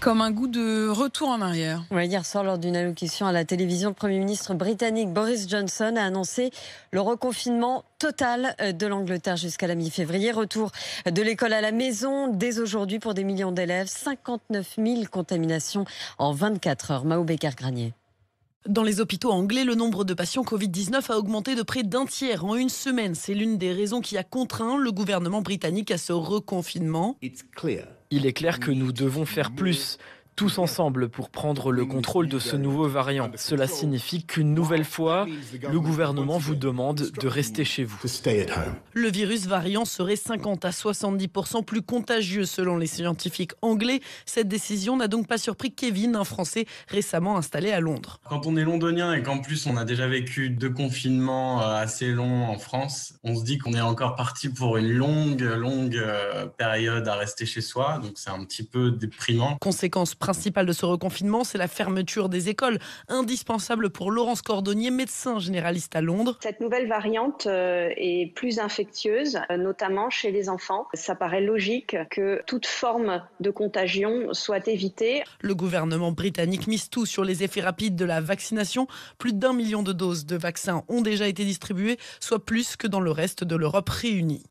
comme un goût de retour en arrière. hier soir, lors d'une allocution à la télévision, le Premier ministre britannique Boris Johnson a annoncé le reconfinement total euh, de l'Angleterre jusqu'à la mi-février. Retour de l'école à la maison dès aujourd'hui pour des millions d'élèves. 59 000 contaminations en 24 heures. Mao becker granier dans les hôpitaux anglais, le nombre de patients Covid-19 a augmenté de près d'un tiers en une semaine. C'est l'une des raisons qui a contraint le gouvernement britannique à ce reconfinement. Il est clair que nous devons faire plus tous ensemble pour prendre le contrôle de ce nouveau variant. Cela signifie qu'une nouvelle fois, le gouvernement vous demande de rester chez vous. Le virus variant serait 50 à 70% plus contagieux selon les scientifiques anglais. Cette décision n'a donc pas surpris Kevin, un Français récemment installé à Londres. Quand on est londonien et qu'en plus on a déjà vécu deux confinements euh, assez longs en France, on se dit qu'on est encore parti pour une longue, longue euh, période à rester chez soi. Donc c'est un petit peu déprimant. Conséquence principale de ce reconfinement, c'est la fermeture des écoles, indispensable pour Laurence Cordonnier, médecin généraliste à Londres. Cette nouvelle variante euh, est plus infectieuse, euh, notamment chez les enfants. Ça paraît logique que toute forme de contagion soit évitée. Le gouvernement britannique mise tout sur les effets rapides de la vaccination. Plus d'un million de doses de vaccins ont déjà été distribuées, soit plus que dans le reste de l'Europe réunie.